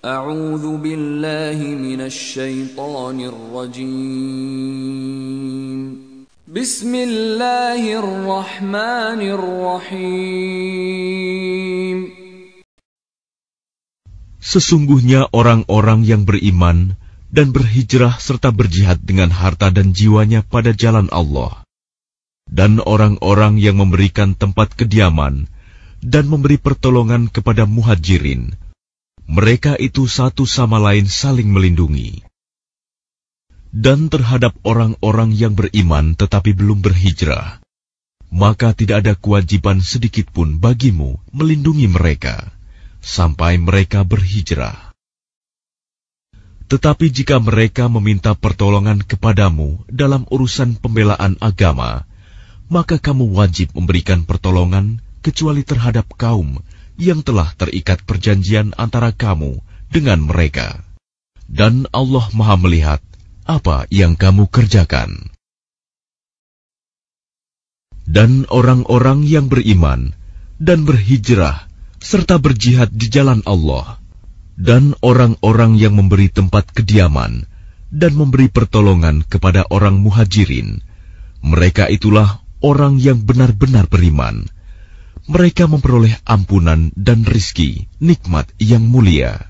أعوذ بالله من الشيطان الرجيم بسم الله الرحمن الرحيم Sesungguhnya orang-orang yang beriman dan berhijrah serta berjihad dengan harta dan jiwanya pada jalan Allah dan orang-orang yang memberikan tempat kediaman dan memberi pertolongan kepada muhajirin mereka itu satu sama lain saling melindungi. Dan terhadap orang-orang yang beriman tetapi belum berhijrah, maka tidak ada kewajiban sedikit pun bagimu melindungi mereka sampai mereka berhijrah. Tetapi jika mereka meminta pertolongan kepadamu dalam urusan pembelaan agama, maka kamu wajib memberikan pertolongan kecuali terhadap kaum yang telah terikat perjanjian antara kamu dengan mereka. Dan Allah Maha Melihat apa yang kamu kerjakan. Dan orang-orang yang beriman dan berhijrah serta berjihad di jalan Allah, dan orang-orang yang memberi tempat kediaman dan memberi pertolongan kepada orang muhajirin, mereka itulah orang yang benar-benar beriman mereka memperoleh ampunan dan rizki, nikmat yang mulia.